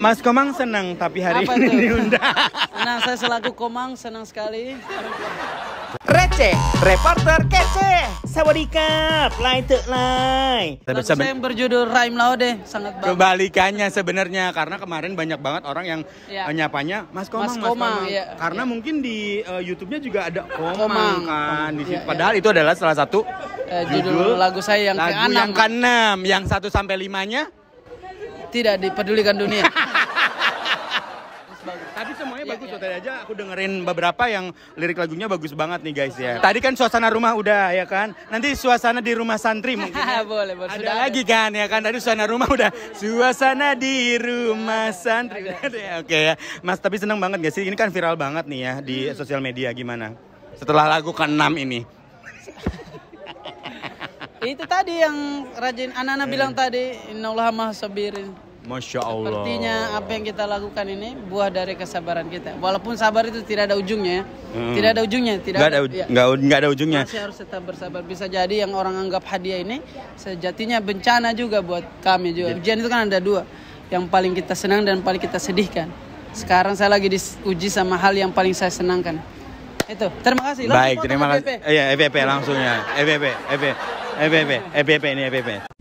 Mas Komang senang tapi hari Apa ini itu? diundang. Nah, saya selaku Komang senang sekali. Receh, reporter kece. Sawadikap, lain tuh lain. Lagu saya yang berjudul Raim Laude sangat bagus. Kebalikannya sebenarnya karena kemarin banyak banget orang yang ya. Eh, nyapanya Mas Komang, Mas Komang. Mas Komang. Ya. Karena ya. mungkin di uh, YouTube-nya juga ada Komang, Komang. kan di ya, Ya, Padahal itu adalah salah satu eh, judul, judul lagu saya yang lagu ke Yang ke yang 1 sampai limanya tidak dipedulikan dunia. Tapi semuanya iya, bagus ya, Tadi aja aku dengerin beberapa yang lirik lagunya bagus banget nih guys ya. Tadi kan suasana rumah udah ya kan. Nanti suasana di rumah santri mungkin. Ya. boleh, boleh. Ada Sudah lagi ada. kan ya kan. Tadi suasana rumah udah suasana di rumah iya, santri. Iya, oke ya. Mas tapi seneng banget gak sih? Ini kan viral banget nih ya di hmm. sosial media gimana? Setelah lagu ke-6 ini. Itu tadi yang rajin anak-anak eh. bilang tadi, innallaha mah sabirin. Masya Allah. Sepertinya apa yang kita lakukan ini buah dari kesabaran kita. Walaupun sabar itu tidak ada ujungnya ya. Hmm. Tidak ada ujungnya, tidak gak ada, ada ya. ada ujungnya. Masih harus tetap bersabar. Bisa jadi yang orang anggap hadiah ini sejatinya bencana juga buat kami juga. Ujian itu kan ada dua. Yang paling kita senang dan paling kita sedihkan. Sekarang saya lagi diuji sama hal yang paling saya senangkan. Itu. Terima kasih. Langsung Baik, terima kasih. Iya, EPP langsungnya. EBP, EPP, EPP, EPP, EPP ini EPP.